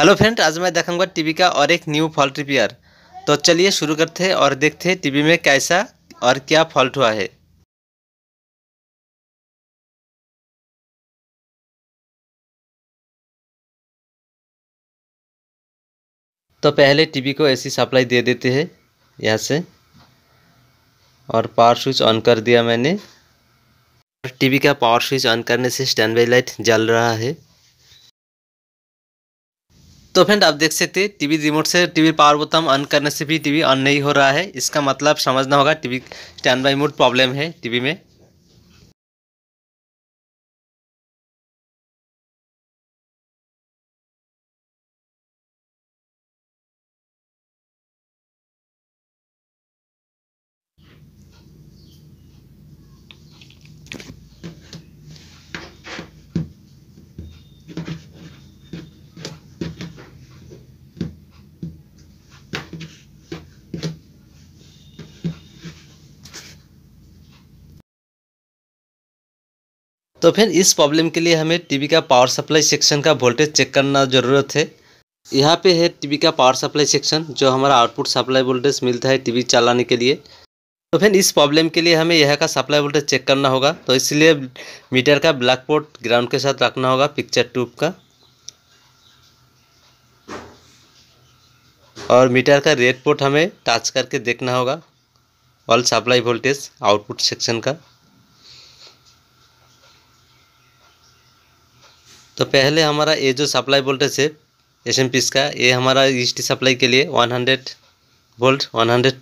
hello friend आज मैं देखूंगा टीवी का और एक न्यू फॉल्ट रिपेयर तो चलिए शुरू करते हैं और देखते हैं टीवी में कैसा और क्या फॉल्ट हुआ है तो पहले टीवी को ऐसी सप्लाई दे देते हैं यहाँ से और पावर स्विच ऑन कर दिया मैंने टीवी का पावर स्विच ऑन करने से स्टैंड बाई लाइट जल रहा है तो फ्रेंड आप देख सकते हैं टीवी रिमोट से टीवी पावर बोतम ऑन करने से भी टीवी ऑन नहीं हो रहा है इसका मतलब समझना होगा TV stand by mode problem है टीवी में तो फिर इस प्रॉब्लम के लिए हमें टीवी का पावर सप्लाई सेक्शन का वोल्टेज चेक करना ज़रूरत है यहाँ पे है टीवी का पावर सप्लाई सेक्शन जो हमारा आउटपुट सप्लाई वोल्टेज मिलता है टीवी चलाने के लिए तो फिर इस प्रॉब्लम के लिए हमें यह का सप्लाई वोल्टेज चेक करना होगा तो इसलिए मीटर का ब्लैक बोर्ड ग्राउंड के साथ रखना होगा पिक्चर ट्यूब का और मीटर का रेड पोर्ट हमें टच करके देखना होगा all supply voltage output section का तो पहले हमारा ये जो सप्लाई वोल्टेज है एस एम का ये हमारा ईस्ट सप्लाई के लिए 100 वोल्ट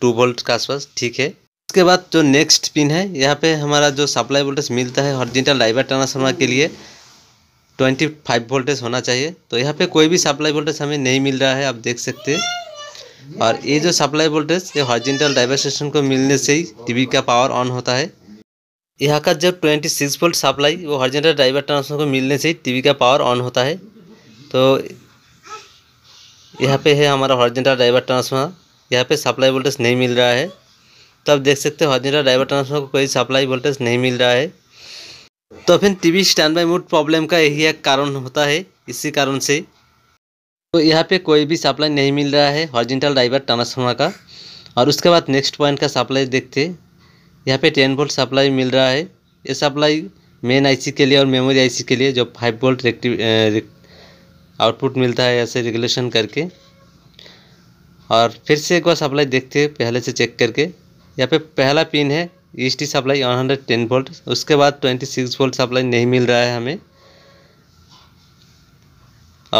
टू वोल्ट के आसपास ठीक है उसके बाद जो नेक्स्ट पिन है यहाँ पे हमारा जो सप्लाई वोल्टेज मिलता है हॉर्जेंटल लाइवर ट्रांसफार्मर के लिए 25 वोल्टेज होना चाहिए तो यहाँ पे कोई भी सप्लाई वोल्टेज हमें नहीं मिल रहा है आप देख सकते हैं और ये जो सप्लाई वोल्टेज ये हॉर्जेंटल डाइवर स्टेशन को मिलने से ही टीवी का पावर ऑन होता है यहाँ का जब 26 वोल्ट सप्लाई वो हॉर्जेंटल ड्राइवर ट्रांसफार्मर को मिलने से टीवी का पावर ऑन होता है तो यहाँ पे है हमारा हॉर्जेंटल ड्राइवर ट्रांसफार्मर यहाँ पे सप्लाई वोल्टेज नहीं मिल रहा है तो आप देख सकते हो हॉर्जेंटल ड्राइवर ट्रांसफार्मर को कोई सप्लाई वोल्टेज नहीं मिल रहा है तो फिर V stand by mode problem का यही एक कारण होता है इसी कारण से तो यहाँ पे कोई भी सप्लाई नहीं मिल रहा है हॉर्जेंटल ड्राइवर ट्रांसफार्मर का और उसके बाद नेक्स्ट पॉइंट का सप्लाई देखते यहाँ पे 10 वोल्ट सप्लाई मिल रहा है ये सप्लाई मेन आईसी के लिए और मेमोरी आईसी के लिए जो 5 वोल्ट आउटपुट मिलता है ऐसे रेगुलेशन करके और फिर से एक बार सप्लाई देखते हैं पहले से चेक करके यहाँ पे पहला पिन है ई सप्लाई 110 वोल्ट उसके बाद 26 वोल्ट सप्लाई नहीं मिल रहा है हमें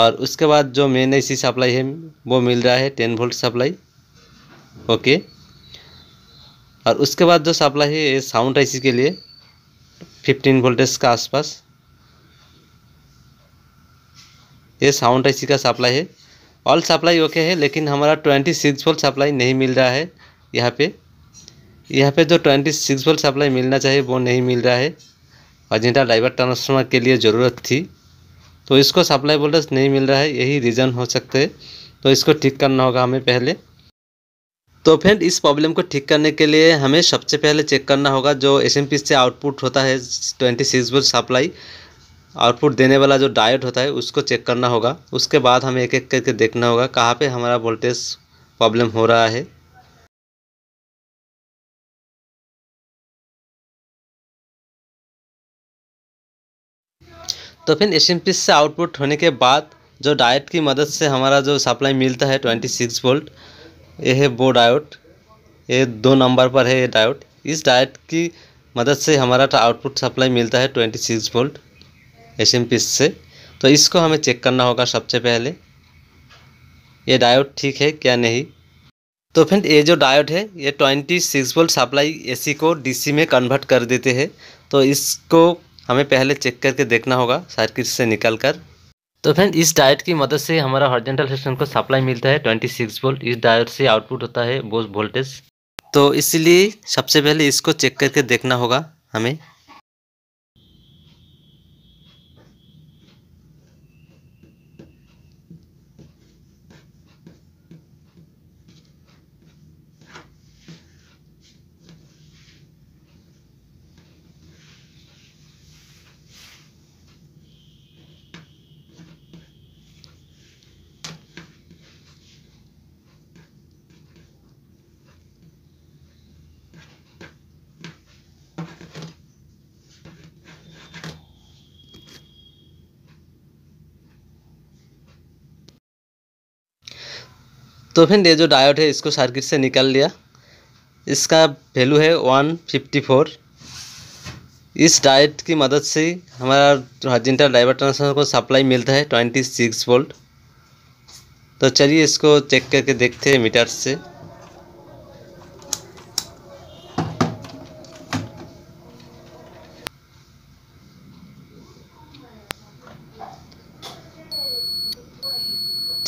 और उसके बाद जो मेन ए सप्लाई है वो मिल रहा है टेन वोल्ट सप्लाई ओके और उसके बाद जो सप्लाई है ये साउंड आईसी के लिए 15 वोल्टेज का आसपास ये साउंड आईसी का सप्लाई है ऑल सप्लाई ओके है लेकिन हमारा 26 सिक्स वोल्ट सप्लाई नहीं मिल रहा है यहाँ पे यहाँ पे जो 26 सिक्स वोल्ट सप्लाई मिलना चाहिए वो नहीं मिल रहा है अजिंटा ड्राइवर ट्रांसफार्मर के लिए ज़रूरत थी तो इसको सप्लाई वोल्टेज नहीं मिल रहा है यही रीज़न हो सकते हैं तो इसको ठीक करना होगा हमें पहले तो फ्रेंड इस प्रॉब्लम को ठीक करने के लिए हमें सबसे पहले चेक करना होगा जो एस से आउटपुट होता है twenty six volt supply output देने वाला जो डायोड होता है उसको चेक करना होगा उसके बाद हमें एक एक करके देखना होगा कहाँ पे हमारा वोल्टेज प्रॉब्लम हो रहा है तो फिर एस से आउटपुट होने के बाद जो डायोड की मदद से हमारा जो सप्लाई मिलता है ट्वेंटी सिक्स वोल्ट ये है बो डायोड ये दो नंबर पर है ये डायोड इस डायोड की मदद से हमारा तो आउटपुट सप्लाई मिलता है twenty six volt S M P से तो इसको हमें चेक करना होगा सबसे पहले ये डायोड ठीक है क्या नहीं तो फ्रेंड ये जो डायोड है ये twenty six volt supply AC को डीसी में कन्वर्ट कर देते हैं तो इसको हमें पहले चेक करके देखना होगा सर्किट से निकल कर तो फ्रेंड इस डायोड की मदद से हमारा हॉर्जेंटल सेक्शन को सप्लाई मिलता है 26 वोल्ट इस डायोड से आउटपुट होता है बोस वोल्टेज तो इसलिए सबसे पहले इसको चेक करके देखना होगा हमें तो फिर ये जो डायोड है इसको सर्किट से निकाल लिया इसका वैल्यू है वन फिफ्टी फोर इस डायोड की मदद से हमारा हजिंटा ड्राइवर ट्रांसफर को सप्लाई मिलता है ट्वेंटी सिक्स वोल्ट तो चलिए इसको चेक करके देखते हैं मीटर से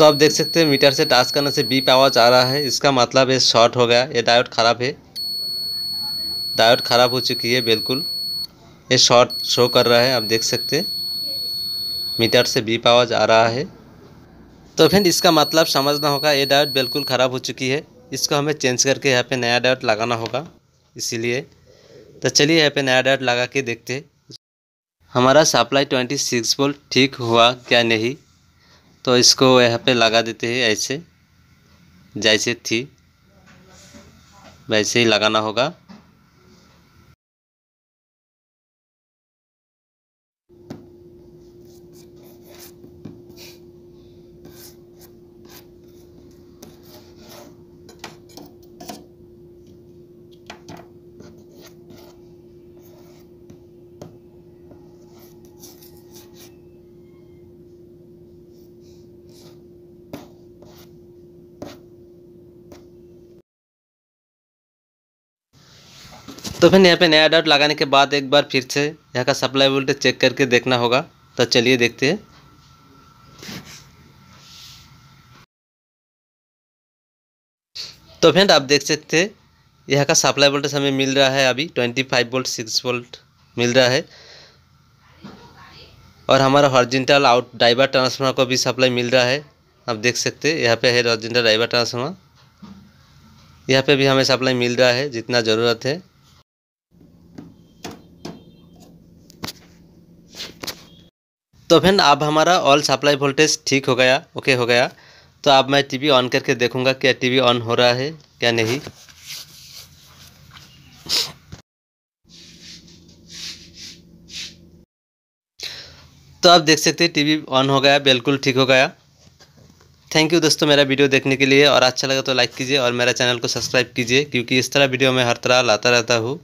तो आप देख सकते हैं मीटर से टाच करने से बीप आवाज़ आ रहा है इसका मतलब है शॉर्ट हो गया ये डायोड ख़राब है डायोड ख़राब हो चुकी है बिल्कुल ये शॉर्ट शो कर रहा है आप देख सकते हैं मीटर से बीप आवाज़ आ रहा है तो फिर इसका मतलब समझना होगा ये डायोड बिल्कुल ख़राब हो चुकी है इसको हमें चेंज करके यहाँ पे नया डायोड लगाना होगा इसीलिए तो चलिए यहाँ पे नया डायोड लगा के देखते हमारा सप्लाई ट्वेंटी सिक्स वोल्ट ठीक हुआ क्या नहीं तो इसको यहाँ पे लगा देते हैं ऐसे जैसे थी वैसे ही लगाना होगा तो फिर यहाँ पे नया डाउट लगाने के बाद एक बार फिर से यहाँ का सप्लाई वोल्टेज चेक करके देखना होगा तो चलिए देखते हैं तो फ्रेंड आप देख सकते हैं यहाँ का सप्लाई वोल्टेज हमें मिल रहा है अभी twenty five volt six volt मिल रहा है और हमारा हॉर्जेंटल आउट ड्राइवर ट्रांसफार्मर को भी सप्लाई मिल रहा है आप देख सकते हैं यहाँ पे है हॉर्जेंटल ड्राइवर ट्रांसफार्मर यहाँ पे भी हमें सप्लाई मिल रहा है जितना ज़रूरत है तो फिर अब हमारा ऑल सप्लाई वोल्टेज ठीक हो गया ओके हो गया तो अब मैं टीवी ऑन करके देखूंगा क्या टीवी ऑन हो रहा है क्या नहीं तो आप देख सकते हैं टीवी ऑन हो गया बिल्कुल ठीक हो गया थैंक यू दोस्तों मेरा वीडियो देखने के लिए और अच्छा लगा तो लाइक कीजिए और मेरा चैनल को सब्सक्राइब कीजिए क्योंकि इस तरह वीडियो मैं हर तरह लाता रहता हूँ